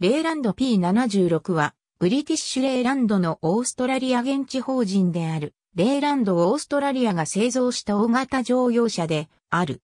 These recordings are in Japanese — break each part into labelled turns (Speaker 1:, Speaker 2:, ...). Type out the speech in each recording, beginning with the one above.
Speaker 1: レイランド P76 は、ブリティッシュレイランドのオーストラリア現地法人である、レイランドオーストラリアが製造した大型乗用車である。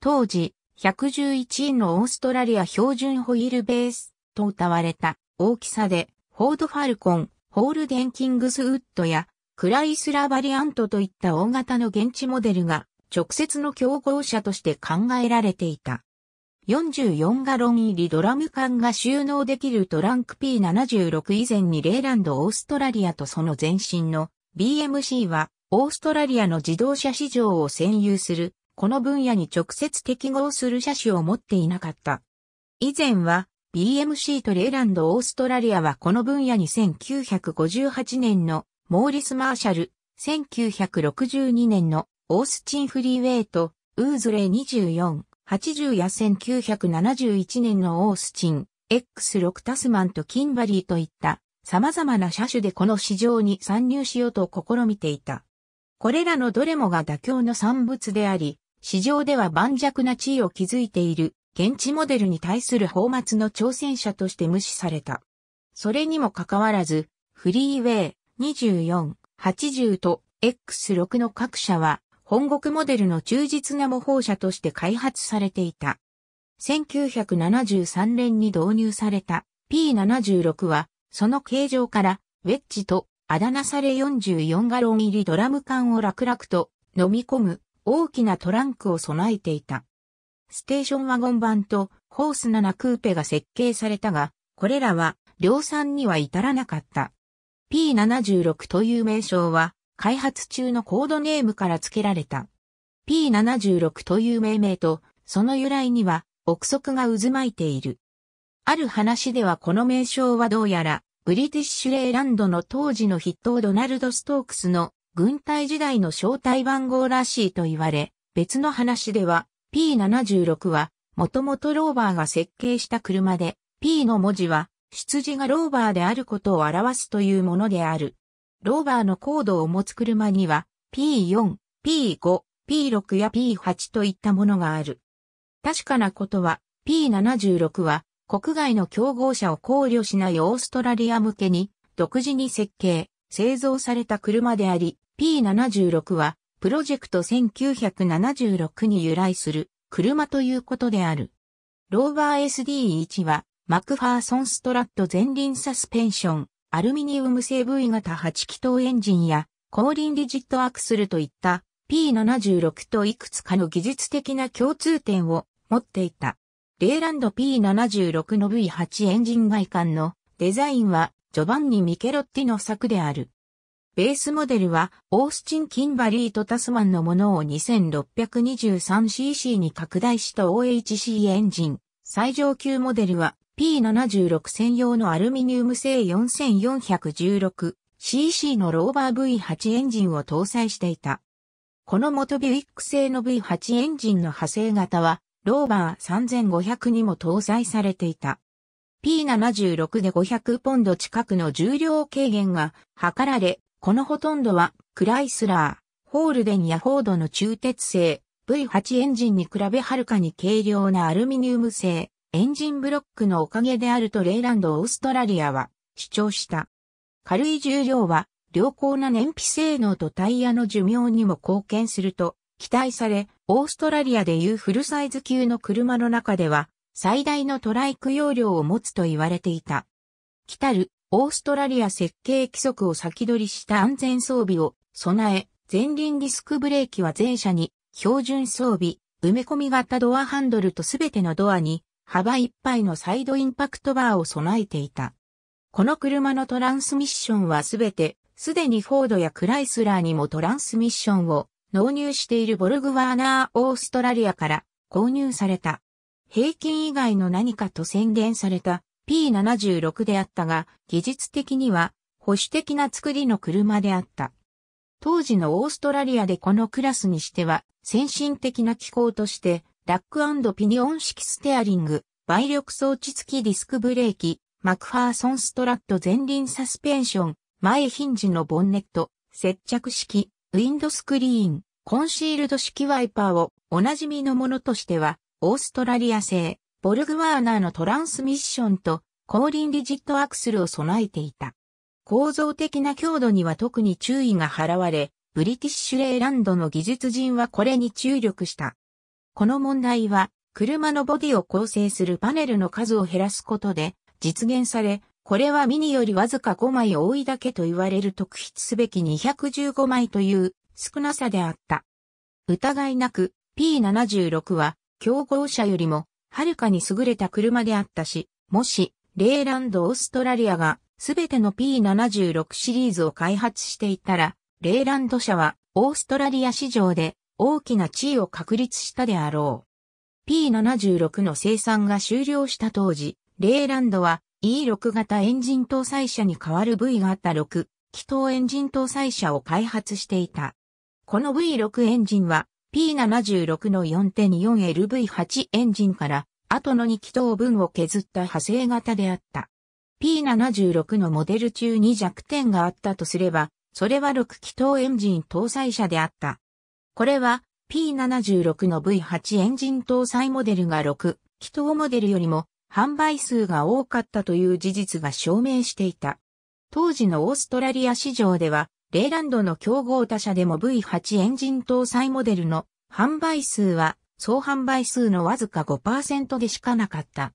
Speaker 1: 当時、111インのオーストラリア標準ホイールベースと謳われた大きさで、フォードファルコン、ホールデンキングスウッドやクライスラバリアントといった大型の現地モデルが直接の競合車として考えられていた。44ガロン入りドラム缶が収納できるトランク P76 以前にレイランドオーストラリアとその前身の BMC はオーストラリアの自動車市場を占有する、この分野に直接適合する車種を持っていなかった。以前は BMC とレイランドオーストラリアはこの分野に1958年のモーリス・マーシャル、1962年のオースチン・フリーウェイとウーズレイ24、80や1971年のオースチン、X6 タスマンとキンバリーといった様々な車種でこの市場に参入しようと試みていた。これらのどれもが妥協の産物であり、市場では盤石な地位を築いている現地モデルに対する放末の挑戦者として無視された。それにもかかわらず、フリーウェイ24、80と X6 の各社は本国モデルの忠実な模倣車として開発されていた。1973年に導入された P76 は、その形状から、ウェッジとあだ名され44ガロン入りドラム缶を楽々と飲み込む大きなトランクを備えていた。ステーションワゴン版とホース7クーペが設計されたが、これらは量産には至らなかった。P76 という名称は開発中のコードネームから付けられた。P76 という命名と、その由来には、憶測が渦巻いている。ある話ではこの名称はどうやら、ブリティッシュレイランドの当時の筆頭ドナルド・ストークスの軍隊時代の招待番号らしいと言われ、別の話では P76 はもともとローバーが設計した車で P の文字は羊がローバーであることを表すというものである。ローバーのコードを持つ車には P4、P5、P6 や P8 といったものがある。確かなことは P76 は国外の競合車を考慮しないオーストラリア向けに独自に設計、製造された車であり、P76 はプロジェクト1976に由来する車ということである。ローバー SD1 はマクファーソンストラット前輪サスペンション、アルミニウム製 V 型8気筒エンジンや、後輪リジットアクスルといった P76 といくつかの技術的な共通点を持っていた。レーランド P76 の V8 エンジン外観のデザインはジョバンニ・ミケロッティの作である。ベースモデルはオースチン・キンバリーとタスマンのものを 2623cc に拡大した OHC エンジン。最上級モデルは P76 専用のアルミニウム製 4416cc のローバー V8 エンジンを搭載していた。この元ビュイック製の V8 エンジンの派生型は、ローバー3500にも搭載されていた。P76 で500ポンド近くの重量軽減が図られ、このほとんどはクライスラー、ホールデンやフォードの中鉄製 V8 エンジンに比べはるかに軽量なアルミニウム製エンジンブロックのおかげであるとレイランド・オーストラリアは主張した。軽い重量は良好な燃費性能とタイヤの寿命にも貢献すると期待され、オーストラリアでいうフルサイズ級の車の中では最大のトライク容量を持つと言われていた。来たるオーストラリア設計規則を先取りした安全装備を備え、前輪ディスクブレーキは前車に標準装備、埋め込み型ドアハンドルとすべてのドアに幅いっぱいのサイドインパクトバーを備えていた。この車のトランスミッションはすべて、すでにフォードやクライスラーにもトランスミッションを納入しているボルグワーナーオーストラリアから購入された。平均以外の何かと宣言された P76 であったが、技術的には保守的な作りの車であった。当時のオーストラリアでこのクラスにしては先進的な機構としてラックピニオン式ステアリング、倍力装置付きディスクブレーキ、マクファーソンストラット前輪サスペンション、前ヒンジのボンネット、接着式、ウィンドスクリーン、コンシールド式ワイパーをおなじみのものとしては、オーストラリア製、ボルグワーナーのトランスミッションと後輪リジットアクスルを備えていた。構造的な強度には特に注意が払われ、ブリティッシュレーランドの技術人はこれに注力した。この問題は、車のボディを構成するパネルの数を減らすことで実現され、これはミニよりわずか5枚多いだけと言われる特筆すべき215枚という少なさであった。疑いなく P76 は競合車よりもはるかに優れた車であったし、もしレーランド・オーストラリアがすべての P76 シリーズを開発していたら、レーランド社はオーストラリア市場で大きな地位を確立したであろう。P76 の生産が終了した当時、レーランドは E6 型エンジン搭載車に代わる V た6、気筒エンジン搭載車を開発していた。この V6 エンジンは P76 の 4.4LV8 エンジンから後の2気筒分を削った派生型であった。P76 のモデル中に弱点があったとすれば、それは6気筒エンジン搭載車であった。これは P76 の V8 エンジン搭載モデルが6気筒モデルよりも販売数が多かったという事実が証明していた。当時のオーストラリア市場では、レイランドの競合他社でも V8 エンジン搭載モデルの販売数は総販売数のわずか5%でしかなかった。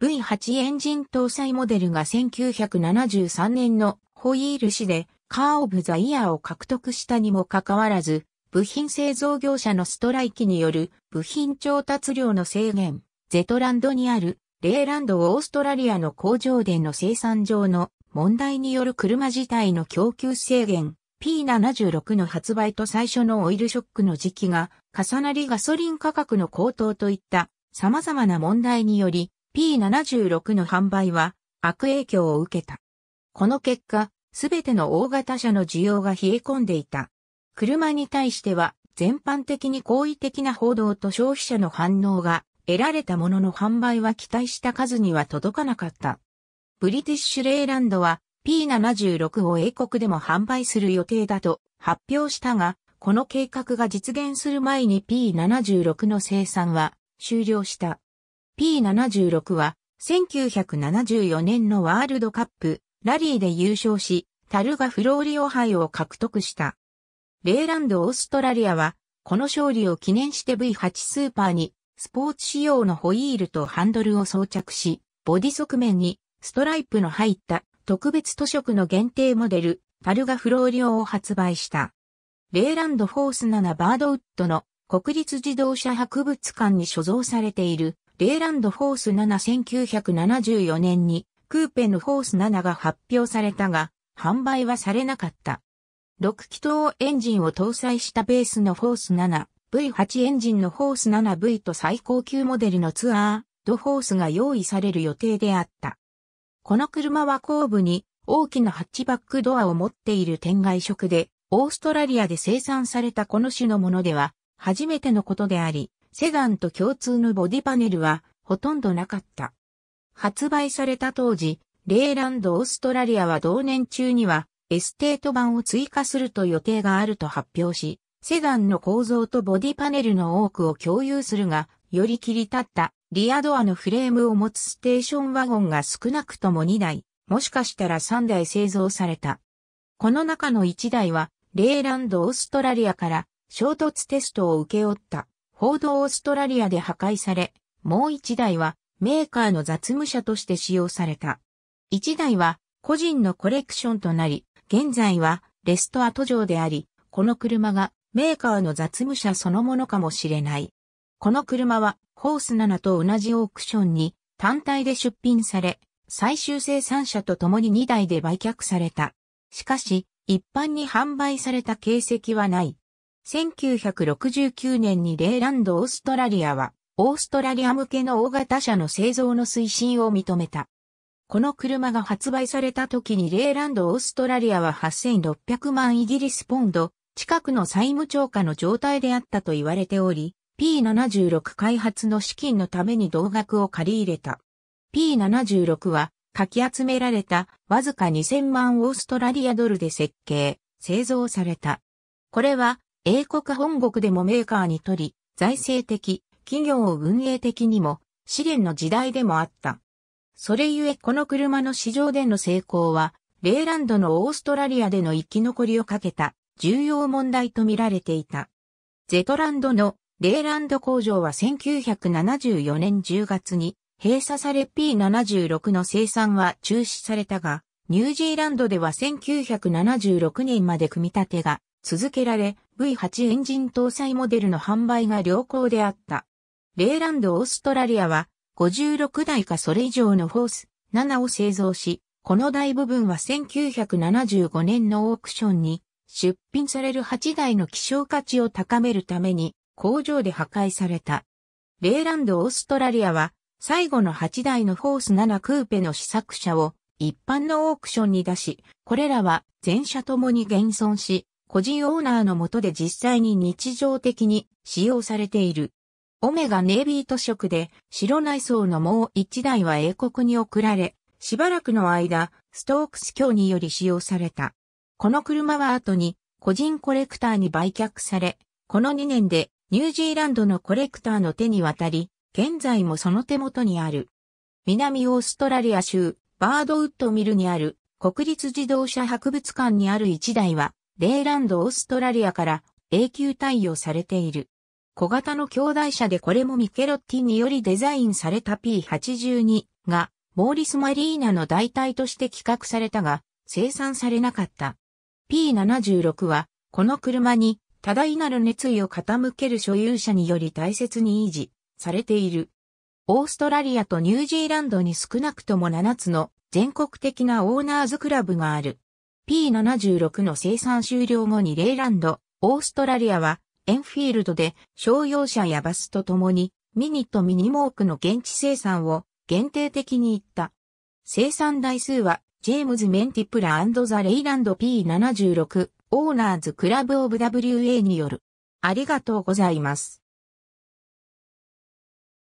Speaker 1: V8 エンジン搭載モデルが1973年のホイール市でカーオブザイヤーを獲得したにもかかわらず、部品製造業者のストライキによる部品調達量の制限、ゼトランドにあるレーランドオーストラリアの工場での生産上の問題による車自体の供給制限、P76 の発売と最初のオイルショックの時期が重なりガソリン価格の高騰といった様々な問題により P76 の販売は悪影響を受けた。この結果、すべての大型車の需要が冷え込んでいた。車に対しては全般的に好意的な報道と消費者の反応が得られたものの販売は期待した数には届かなかった。ブリティッシュレイランドは P76 を英国でも販売する予定だと発表したが、この計画が実現する前に P76 の生産は終了した。P76 は1974年のワールドカップラリーで優勝し、タルガフローリオ杯を獲得した。レーランドオーストラリアは、この勝利を記念して V8 スーパーに、スポーツ仕様のホイールとハンドルを装着し、ボディ側面にストライプの入った特別図色の限定モデル、タルガフローリオを発売した。レーランドフォース7バードウッドの国立自動車博物館に所蔵されているレーランドフォース71974年にクーペのフォース7が発表されたが、販売はされなかった。6気筒エンジンを搭載したベースのフォース 7V8 エンジンのフォース 7V と最高級モデルのツアードフォースが用意される予定であった。この車は後部に大きなハッチバックドアを持っている天外色で、オーストラリアで生産されたこの種のものでは初めてのことであり、セダンと共通のボディパネルはほとんどなかった。発売された当時、レーランドオーストラリアは同年中にはエステート版を追加すると予定があると発表し、セダンの構造とボディパネルの多くを共有するが、より切り立ったリアドアのフレームを持つステーションワゴンが少なくとも2台、もしかしたら3台製造された。この中の1台は、レーランドオーストラリアから衝突テストを受け負った、報道オーストラリアで破壊され、もう1台はメーカーの雑務車として使用された。1台は個人のコレクションとなり、現在はレストア途上であり、この車がメーカーの雑務車そのものかもしれない。この車はホース7と同じオークションに単体で出品され、最終生産者と共に2台で売却された。しかし、一般に販売された形跡はない。1969年にレイランドオーストラリアは、オーストラリア向けの大型車の製造の推進を認めた。この車が発売された時にレーランドオーストラリアは8600万イギリスポンド近くの債務超過の状態であったと言われており、P76 開発の資金のために同額を借り入れた。P76 は、かき集められたわずか2000万オーストラリアドルで設計、製造された。これは、英国本国でもメーカーにとり、財政的、企業を運営的にも、試練の時代でもあった。それゆえこの車の市場での成功は、レーランドのオーストラリアでの生き残りをかけた重要問題と見られていた。ゼトランドのレーランド工場は1974年10月に閉鎖され P76 の生産は中止されたが、ニュージーランドでは1976年まで組み立てが続けられ、V8 エンジン搭載モデルの販売が良好であった。レーランドオーストラリアは56台かそれ以上のフォース7を製造し、この大部分は1975年のオークションに出品される8台の希少価値を高めるために工場で破壊された。レーランドオーストラリアは最後の8台のフォース7クーペの試作車を一般のオークションに出し、これらは全車ともに現存し、個人オーナーのもとで実際に日常的に使用されている。オメガネイビー塗色で、白内装のもう一台は英国に送られ、しばらくの間、ストークス卿により使用された。この車は後に、個人コレクターに売却され、この2年でニュージーランドのコレクターの手に渡り、現在もその手元にある。南オーストラリア州バードウッドミルにある国立自動車博物館にある1台は、レイランドオーストラリアから永久貸与されている。小型の兄弟車でこれもミケロッティによりデザインされた P82 が、モーリス・マリーナの代替として企画されたが、生産されなかった。P76 は、この車に多大なる熱意を傾ける所有者により大切に維持されている。オーストラリアとニュージーランドに少なくとも7つの全国的なオーナーズクラブがある。P76 の生産終了後にレイランド、オーストラリアはエンフィールドで商用車やバスと共にミニとミニモークの現地生産を限定的に行った。生産台数はジェームズ・メンティプラザ・レイランド P76 オーナーズ・クラブ・オブ・ WA による。ありがとうございます。